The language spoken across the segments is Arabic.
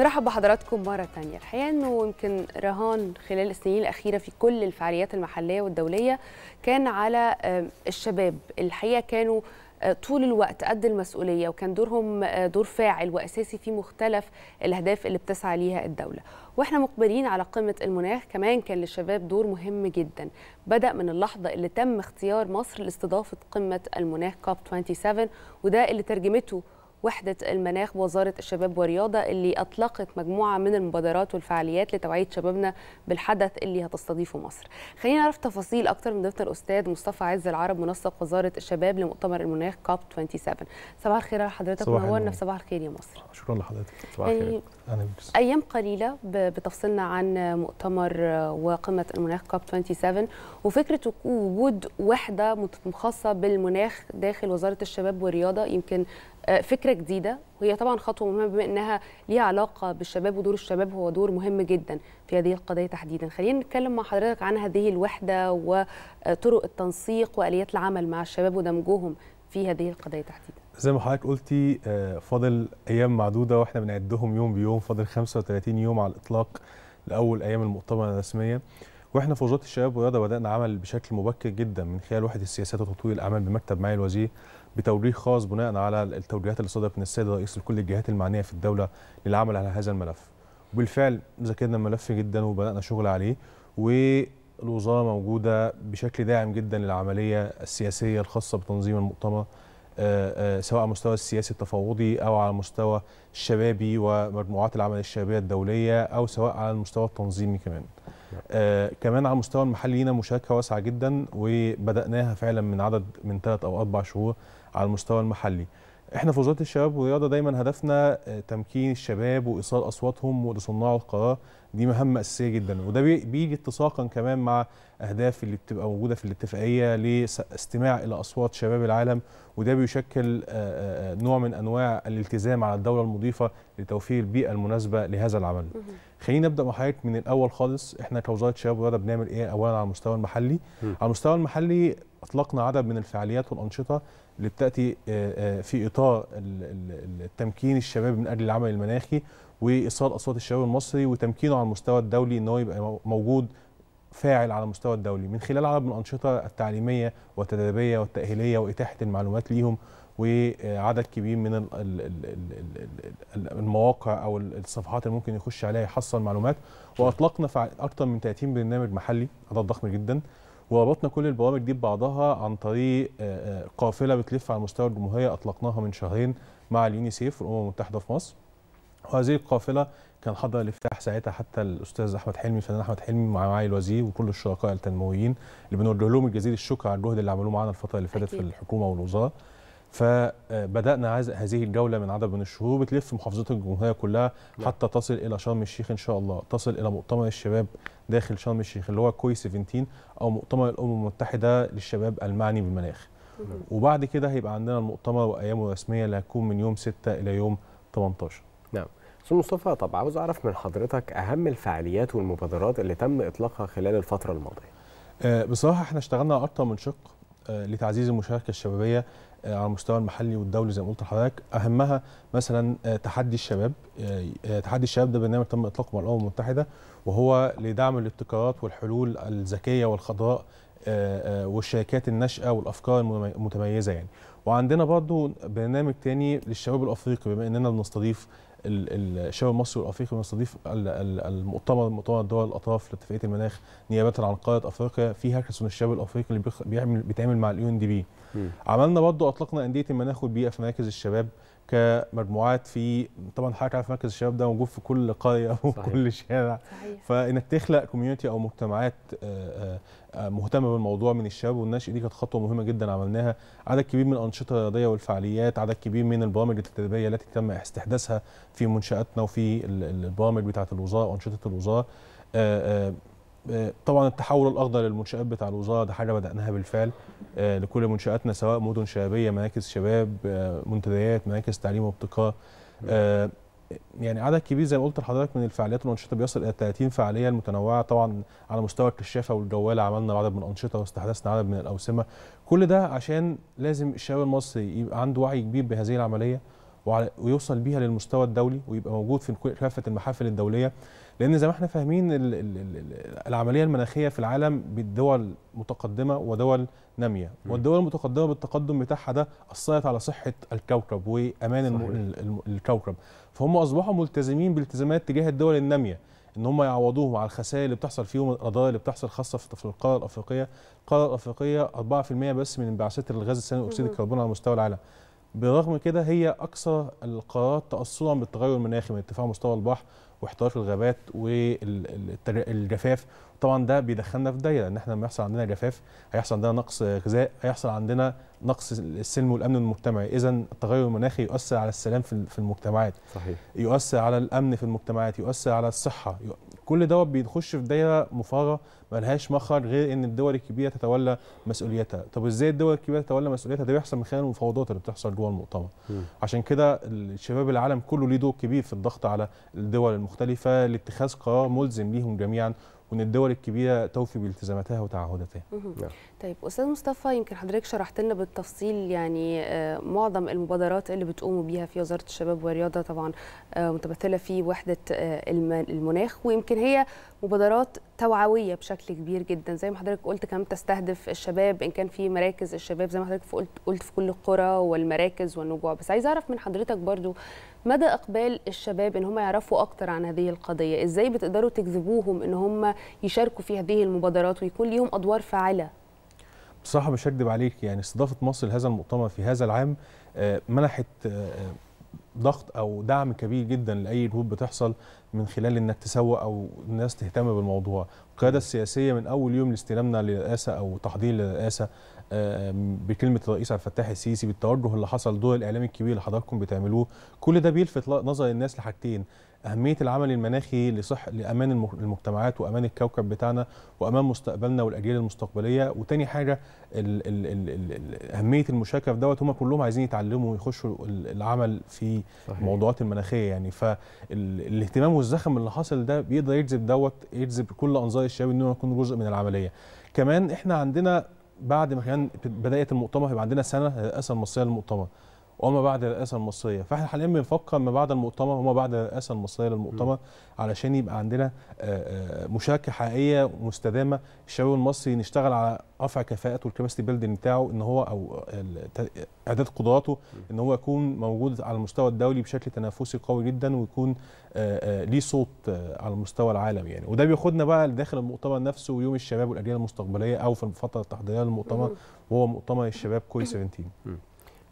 نرحب بحضراتكم مرة تانية الحقيقة أنه يمكن رهان خلال السنين الأخيرة في كل الفعاليات المحلية والدولية كان على الشباب الحقيقة كانوا آه، طول الوقت قد المسؤوليه وكان دورهم آه، دور فاعل واساسي في مختلف الاهداف اللي بتسعى ليها الدوله واحنا مقبلين على قمه المناخ كمان كان للشباب دور مهم جدا بدا من اللحظه اللي تم اختيار مصر لاستضافه قمه المناخ كاب 27 وده اللي ترجمته وحدة المناخ بوزارة الشباب والرياضة اللي أطلقت مجموعة من المبادرات والفعاليات لتوعية شبابنا بالحدث اللي هتستضيفه مصر خلينا نعرف تفاصيل أكتر من ضيفنا الأستاذ مصطفى عز العرب منسق وزارة الشباب لمؤتمر المناخ كاب 27 صباح الخير على حضرتك منورنا في صباح الخير يا مصر شكرا لحضرتك صباح الخير يعني أيام قليلة بتفصلنا عن مؤتمر آه، وقمة المناخ كاب 27 وفكرة وجود وحدة خاصة بالمناخ داخل وزارة الشباب والرياضة يمكن آه، فكره جديده وهي طبعا خطوه مهمه بما انها ليها علاقه بالشباب ودور الشباب هو دور مهم جدا في هذه القضيه تحديدا خلينا نتكلم مع حضرتك عن هذه الوحده وطرق التنسيق واليات العمل مع الشباب ودمجهم في هذه القضيه تحديدا زي ما حضرتك قلتي آه، فاضل ايام معدوده واحنا بنعدهم يوم بيوم فاضل 35 يوم على الاطلاق لاول ايام المؤتمر الرسميه واحنا في وزاره الشباب والرياضه بدانا عمل بشكل مبكر جدا من خلال وحده السياسات وتطوير الاعمال بمكتب معالي الوزير بتوجيه خاص بناء على التوجيهات اللي صدرت من السيد الرئيس لكل الجهات المعنيه في الدوله للعمل على هذا الملف. وبالفعل ذاكرنا الملف جدا وبدانا شغل عليه والوزاره موجوده بشكل داعم جدا للعمليه السياسيه الخاصه بتنظيم المؤتمر آه، آه، سواء على المستوى السياسي التفاوضي او على المستوى الشبابي ومجموعات العمل الشبابيه الدوليه او سواء على المستوى التنظيمي كمان. آه كمان على المستوى المحلي لينا مشاركه واسعه جدا وبداناها فعلا من عدد من ثلاث او اربع شهور على المستوى المحلي احنا في وزاره الشباب والرياضه دايما هدفنا آه، تمكين الشباب وايصال اصواتهم لصناع القرار دي مهمه اساسيه جدا وده بيجي اتساقا كمان مع اهداف اللي بتبقى موجوده في الاتفاقيه لاستماع الى اصوات شباب العالم وده بيشكل آه، آه، آه، نوع من انواع الالتزام على الدوله المضيفه لتوفير البيئه المناسبه لهذا العمل. خلينا نبدا مع حضرتك من الاول خالص احنا كوزاره شباب ورياضه بنعمل ايه اولا على المستوى المحلي؟ على المستوى المحلي اطلقنا عدد من الفعاليات والانشطه اللي بتاتي في اطار التمكين الشباب من اجل العمل المناخي وايصال اصوات الشباب المصري وتمكينه على المستوى الدولي ان هو يبقى موجود فاعل على المستوى الدولي من خلال عدد من الانشطه التعليميه والتدريبيه والتاهيليه واتاحه المعلومات ليهم وعدد كبير من المواقع او الصفحات اللي ممكن يخش عليها يحصل معلومات واطلقنا اكثر من 30 برنامج محلي عدد ضخم جدا وربطنا كل البرامج دي ببعضها عن طريق قافله بتلف على مستوى الجمهوريه اطلقناها من شهرين مع اليونيسيف والامم المتحده في مصر وهذه القافله كان حضر الافتتاح ساعتها حتى الاستاذ احمد حلمي الفنان احمد حلمي مع معالي الوزير وكل الشركاء التنمويين اللي بنوجه لهم الجزيل الشكر على الجهد اللي عملوه معانا الفتره اللي فاتت في الحكومه والوزاره فبدانا هذه الجوله من عدد من الشهور بتلف محافظات الجمهوريه كلها نعم. حتى تصل الى شرم الشيخ ان شاء الله تصل الى مؤتمر الشباب داخل شرم الشيخ اللي هو كوي 17 او مؤتمر الامم المتحده للشباب المعني بالمناخ وبعد كده هيبقى عندنا المؤتمر وايامه الرسميه اللي هتكون من يوم 6 الى يوم 18 استاذ مصطفى طب عاوز اعرف من حضرتك اهم الفعاليات والمبادرات اللي تم اطلاقها خلال الفتره الماضيه آه، بصراحه احنا اشتغلنا على اكتر من شق آه، لتعزيز المشاركه الشبابيه آه، على المستوى المحلي والدولي زي ما قلت لحضرتك اهمها مثلا تحدي الشباب تحدي الشباب ده برنامج تم اطلاقه مع الامم المتحده وهو لدعم الابتكارات والحلول الذكيه والخضراء آه، آه، والشركات الناشئه والافكار المتميزه يعني وعندنا برضو برنامج تاني للشباب الافريقي بما اننا بنستضيف الشباب المصري والافريقي بنستضيف المؤتمر مؤتمر دول الاطراف لاتفاقيه المناخ نيابه عن قاره افريقيا في هاكاثون الشباب الافريقي اللي بيعمل بيتعمل مع اليو ان دي بي عملنا برضو اطلقنا انديه المناخ والبيئه في مراكز الشباب كمجموعات في طبعا حضرتك عارف مركز الشباب ده موجود في كل قريه وفي كل شارع صحيح. فانك تخلق كوميونتي او مجتمعات آه، آه، آه، مهتمه بالموضوع من الشباب والناشئ دي كانت خطوه مهمه جدا عملناها عدد كبير من الانشطه الرياضيه والفعاليات عدد كبير من البرامج التدريبيه التي تم استحداثها في منشاتنا وفي البرامج بتاعه الوزاره وانشطه الوزاره آه، طبعا التحول الاخضر للمنشات بتاع الوزاره ده حاجه بداناها بالفعل آه، لكل منشاتنا سواء مدن شبابيه مراكز شباب آه، منتديات مراكز تعليم وابتكار يعني عدد كبير زي ما قلت لحضرتك من الفعاليات والانشطه بيصل الى 30 فعاليه المتنوعه طبعا على مستوى الكشافه والجواله عملنا عدد من الانشطه واستحدثنا عدد من الاوسمه كل ده عشان لازم الشباب المصري يبقى عنده وعي كبير بهذه العمليه ويوصل بيها للمستوى الدولي ويبقى موجود في كافه المحافل الدوليه لان زي ما احنا فاهمين العمليه المناخيه في العالم بالدول متقدمه ودول ناميه والدول المتقدمه بالتقدم بتاعها ده اثرت على صحه الكوكب وامان الكوكب فهم اصبحوا ملتزمين بالتزامات تجاه الدول الناميه ان هم يعوضوهم على الخسائر اللي بتحصل فيهم القضايا اللي بتحصل خاصه في القاره الافريقيه القاره الافريقيه 4% بس من انبعاثات الغاز الثاني اكسيد الكربون على مستوى العالم برغم كده هي اكثر القارات تاثرا بالتغير المناخي من ارتفاع مستوى البحر وحطاش الغابات والجفاف طبعا ده بيدخلنا في دايره ان احنا لما يحصل عندنا جفاف هيحصل عندنا نقص غذاء هيحصل عندنا نقص السلم والامن المجتمعي اذا التغير المناخي يؤثر على السلام في المجتمعات صحيح يؤثر على الامن في المجتمعات يؤثر على الصحه كل دوت بيخش في دايره مفاره ملهاش مخرج غير ان الدول الكبيره تتولى مسؤوليتها طب ازاي الدول الكبيره تتولى مسؤوليتها ده بيحصل من خلال المفاوضات اللي بتحصل جوه المؤتمر عشان كده شباب العالم كله ليه دور كبير في الضغط على الدول المختلفه لاتخاذ قرار ملزم ليهم جميعا وان الدول الكبيره توفي بالتزاماتها وتعهداتها. نعم. طيب استاذ مصطفى يمكن حضرتك شرحت لنا بالتفصيل يعني آه، معظم المبادرات اللي بتقوموا بيها في وزاره الشباب والرياضه طبعا آه، متمثله في وحده آه، المناخ ويمكن هي مبادرات توعويه بشكل كبير جدا زي ما حضرتك قلت كمان تستهدف الشباب ان كان في مراكز الشباب زي ما حضرتك قلت في كل القرى والمراكز والنجوع بس عايزه اعرف من حضرتك برضو مدى اقبال الشباب ان هم يعرفوا اكتر عن هذه القضيه ازاي بتقدروا تجذبوهم ان هم يشاركوا في هذه المبادرات ويكون ليهم ادوار فاعله بصراحه مش هكذب عليك يعني استضافه مصر لهذا المؤتمر في هذا العام آه، منحت آه، آه، ضغط او دعم كبير جدا لاي جهود بتحصل من خلال انك تسوق او الناس تهتم بالموضوع القياده السياسيه من اول يوم لاستلامنا للرئاسه او تحضير للرئاسه بكلمه الرئيس عبد الفتاح السيسي بالتوجه اللي حصل دور الاعلام الكبير اللي حضراتكم بتعملوه كل ده بيلفت نظر الناس لحاجتين اهميه العمل المناخي لصح لامان المجتمعات وامان الكوكب بتاعنا وامان مستقبلنا والاجيال المستقبليه وتاني حاجه ال ال ال ال اهميه المشاركه في دوت هم كلهم عايزين يتعلموا ويخشوا العمل في الموضوعات المناخيه يعني فالاهتمام والزخم اللي حاصل ده بيقدر يجذب دوت يجذب كل انظار الشباب ان هم يكونوا جزء من العمليه كمان احنا عندنا بعد ما كان بدايه المؤتمر هيبقى عندنا سنه للرئاسه المصريه للمؤتمر وما بعد الرئاسه المصريه فاحنا حاليا بنفكر ما بعد المؤتمر وما بعد الرئاسه المصريه للمؤتمر علشان يبقى عندنا آه، آه، مشاركه حقيقيه مستدامه الشباب المصري نشتغل على رفع كفاءته والكباستي بيلدينج بتاعه ان هو او اعداد قدراته ان هو يكون موجود على المستوى الدولي بشكل تنافسي قوي جدا ويكون آه، ليه صوت على المستوى العالمي يعني وده بياخدنا بقى لداخل المؤتمر نفسه ويوم الشباب والاجيال المستقبليه او في الفتره التحضيريه للمؤتمر وهو مؤتمر الشباب كوي 17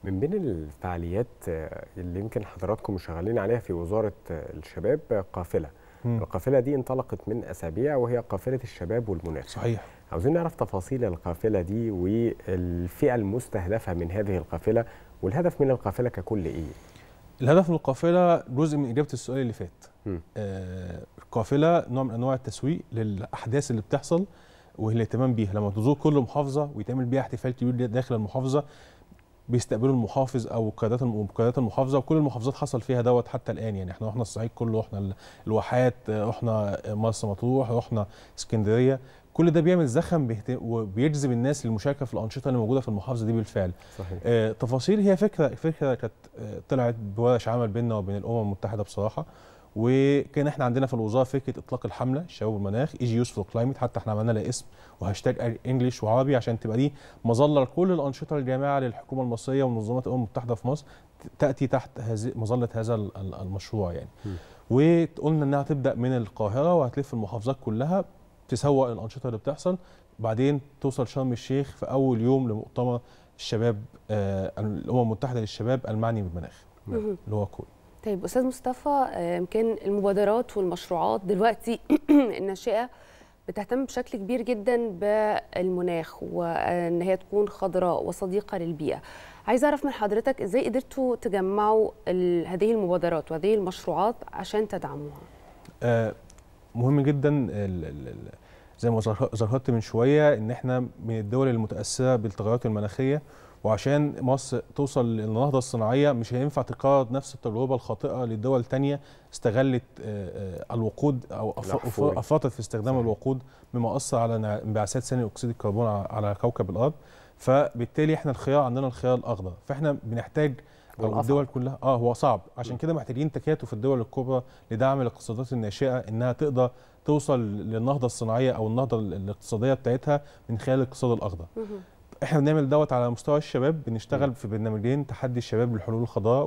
من بين الفعاليات آه، اللي يمكن حضراتكم شغالين عليها في وزاره آه، الشباب آه، قافله مم. القافله دي انطلقت من اسابيع وهي قافله الشباب والمنافسه صحيح عاوزين نعرف تفاصيل القافله دي والفئه المستهدفه من هذه القافله والهدف من القافله ككل ايه الهدف من القافله جزء من اجابه السؤال اللي فات آه القافله نوع من انواع التسويق للاحداث اللي بتحصل والاهتمام بيها لما تزور كل محافظه ويتعمل بيها احتفال كبير داخل المحافظه بيستقبلوا المحافظ او قيادات قيادات المحافظه وكل المحافظات حصل فيها دوت حتى الان يعني احنا رحنا الصعيد كله رحنا الواحات رحنا مرسى مطروح رحنا اسكندريه كل ده بيعمل زخم وبيجذب الناس للمشاركه في الانشطه اللي موجوده في المحافظه دي بالفعل. صحيح. آه تفاصيل هي فكره فكره كانت آه، طلعت بورش عمل بيننا وبين الامم المتحده بصراحه وكان احنا عندنا في الوزاره فكره اطلاق الحمله الشباب والمناخ اي جي يوز فور كلايمت حتى احنا عملنا لها اسم وهاشتاج انجلش وعربي عشان تبقى دي مظله لكل الانشطه الجامعه للحكومه المصريه ومنظمات الامم المتحده في مصر تاتي تحت هذه مظله هذا المشروع يعني وقلنا انها تبدا من القاهره وهتلف المحافظات كلها تسوق الانشطه اللي بتحصل بعدين توصل شرم الشيخ في اول يوم لمؤتمر الشباب آه الامم المتحده للشباب المعني بالمناخ اللي هو كول طيب استاذ مصطفى كان المبادرات والمشروعات دلوقتي الناشئه بتهتم بشكل كبير جدا بالمناخ وان هي تكون خضراء وصديقه للبيئه عايزه اعرف من حضرتك ازاي قدرتوا تجمعوا هذه المبادرات وهذه المشروعات عشان تدعموها آه، مهم جدا زي ما ظهرت من شويه ان احنا من الدول المتاثره بالتغيرات المناخيه وعشان مصر توصل للنهضه الصناعيه مش هينفع تكرر نفس التجربه الخاطئه لدول تانية استغلت آه، آه، الوقود او افاطت في استخدام صحيح. الوقود مما اثر على انبعاثات ثاني اكسيد الكربون على كوكب الارض فبالتالي احنا الخيار عندنا الخيار الاخضر فاحنا بنحتاج او الدول كلها اه هو صعب عشان كده محتاجين تكاتف الدول الكبرى لدعم الاقتصادات الناشئه انها تقدر توصل للنهضه الصناعيه او النهضه الاقتصاديه بتاعتها من خلال الاقتصاد الاخضر احنا بنعمل دوت على مستوى الشباب بنشتغل في برنامجين تحدي الشباب للحلول الخضراء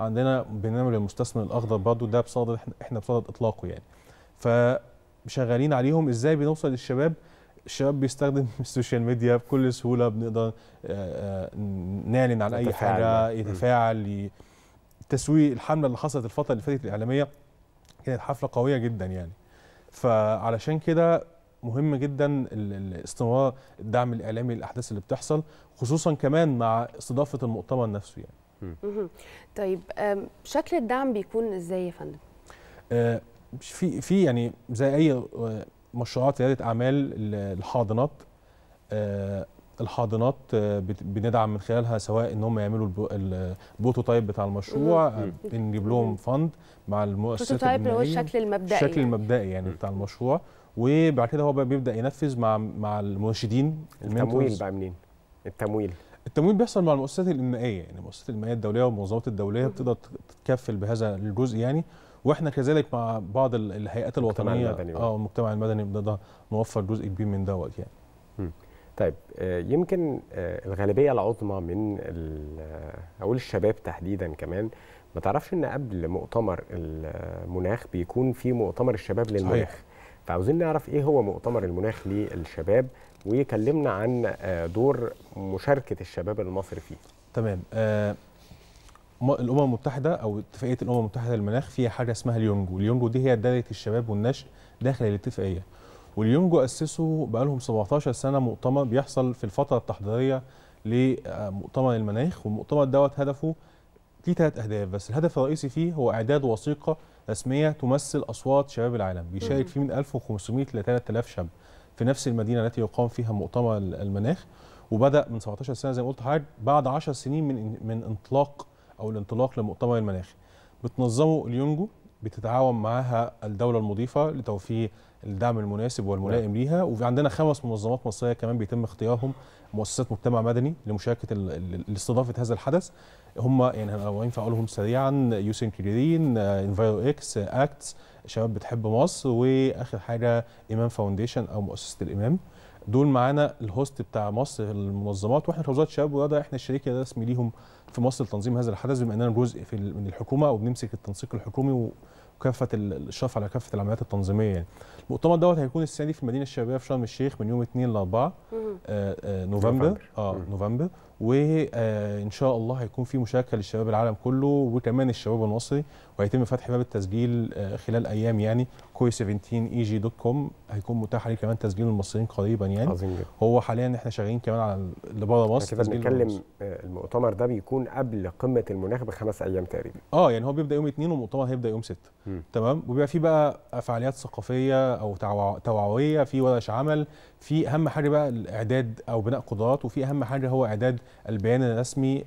وعندنا برنامج المستثمر الاخضر برضه ده بصدد احنا بصدد اطلاقه يعني فشغالين عليهم ازاي بنوصل للشباب الشباب بيستخدم السوشيال ميديا بكل سهوله بنقدر آه، آه، نعلن عن اي حاجه يعني. يتفاعل التسويق الحمله اللي حصلت الفتره اللي فاتت الاعلاميه كانت حفله قويه جدا يعني فعلشان كده مهم جدا استمرار الدعم الاعلامي للاحداث اللي بتحصل خصوصا كمان مع استضافه المؤتمر نفسه يعني طيب شكل الدعم بيكون ازاي يا فندم آه، في في يعني زي اي آه، مشروعات رياده اعمال الحاضنات آه، الحاضنات بندعم من خلالها سواء ان هم يعملوا البروتوتايب بتاع المشروع نجيب لهم فند مع المؤسسات البروتوتايب هو الشكل المبدئي الشكل يعني. المبدئي يعني بتاع المشروع وبعد كده هو بقى بيبدا ينفذ مع مع المنشدين التمويل بقى منين؟ التمويل التمويل بيحصل مع المؤسسات الإنمائية يعني المؤسسات الإنمائية الدولية والمنظمات الدولية بتقدر تتكفل بهذا الجزء يعني واحنا كذلك مع بعض الهيئات الوطنيه اه المجتمع المدني بنقدر نوفر جزء كبير من دوت يعني. طيب آه، يمكن آه، الغالبيه العظمى من اقول الشباب تحديدا كمان ما تعرفش ان قبل مؤتمر المناخ بيكون في مؤتمر الشباب للمناخ. صحيح. فعاوزين نعرف ايه هو مؤتمر المناخ للشباب ويكلمنا عن آه، دور مشاركه الشباب المصري فيه. تمام آه، الامم المتحده او اتفاقيه الامم المتحده للمناخ فيها حاجه اسمها اليونجو، اليونجو دي هي دارية الشباب والنشء داخل الاتفاقيه. واليونجو اسسوا بقالهم 17 سنه مؤتمر بيحصل في الفتره التحضيريه لمؤتمر المناخ والمؤتمر دوت هدفه ليه ثلاث أهداف بس الهدف الرئيسي فيه هو إعداد وثيقة رسمية تمثل أصوات شباب العالم بيشارك فيه من 1500 ل 3000 شاب في نفس المدينة التي يقام فيها مؤتمر المناخ وبدأ من 17 سنة زي ما قلت حضرتك بعد 10 سنين من من انطلاق أو الانطلاق لمؤتمر المناخ بتنظمه اليونجو بتتعاون معاها الدولة المضيفة لتوفير الدعم المناسب والملائم نعم. ليها وفي عندنا خمس منظمات مصريه كمان بيتم اختيارهم مؤسسات مجتمع مدني لمشاركه لاستضافه هذا الحدث هم يعني لو ينفع اقولهم سريعا يوسين كريرين انفايرو اكس اكتس شباب بتحب مصر واخر حاجه ايمان فاونديشن او مؤسسه الامام دول معانا الهوست بتاع مصر المنظمات واحنا كوزاره شباب ورياضه احنا الشريك الرسمي ليهم في مصر لتنظيم هذا الحدث بما اننا جزء في من الحكومه وبنمسك التنسيق الحكومي وكافه الاشراف على كافه العمليات التنظيميه يعني. المؤتمر دوت هيكون السنه دي في المدينه الشبابيه في شرم الشيخ من يوم 2 ل 4 نوفمبر اه نوفمبر وان شاء الله هيكون في مشاركه للشباب العالم كله وكمان الشباب المصري وهيتم فتح باب التسجيل آه، خلال ايام يعني كوي 17 دوت كوم هيكون متاح عليه كمان تسجيل المصريين قريبا يعني عظيم جدا هو حاليا احنا شغالين كمان على اللي بره مصر كده بنتكلم آه، المؤتمر ده بيكون قبل قمه المناخ بخمس ايام تقريبا اه يعني هو بيبدا يوم اثنين والمؤتمر هيبدا يوم ستة تمام وبيبقى في بقى فعاليات ثقافيه او توعويه في ورش عمل في اهم حاجه بقى الاعداد او بناء قدرات وفي اهم حاجه هو اعداد البيان الرسمي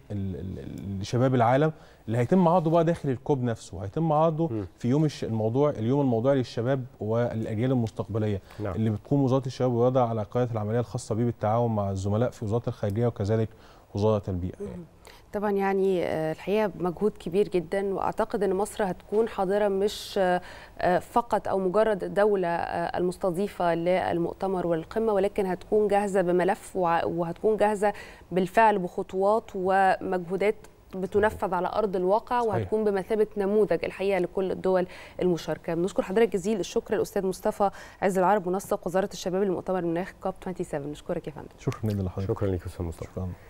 لشباب العالم اللي هيتم عرضه بقى داخل الكوب نفسه هيتم عرضه في يوم الموضوع اليوم الموضوعي للشباب والاجيال المستقبليه نعم. اللي بتقوم وزاره الشباب والرياضه على قياده العمليه الخاصه بيه بالتعاون مع الزملاء في وزاره الخارجيه وكذلك وزاره البيئه يعني. طبعا يعني آه، الحقيقه مجهود كبير جدا واعتقد ان مصر هتكون حاضره مش آه، آه، فقط او مجرد دوله المستضيفه للمؤتمر والقمه ولكن هتكون جاهزه بملف وهتكون جاهزه بالفعل بخطوات ومجهودات بتنفذ على ارض الواقع وهتكون بمثابه نموذج الحقيقه لكل الدول المشاركه. بنشكر حضرتك جزيل الشكر الاستاذ مصطفى عز العرب منسق وزاره الشباب للمؤتمر المناخ كوب 27 نشكرك يا فندم. شكرا لحضرتك. شكرا لك استاذ مصطفى. شكرا.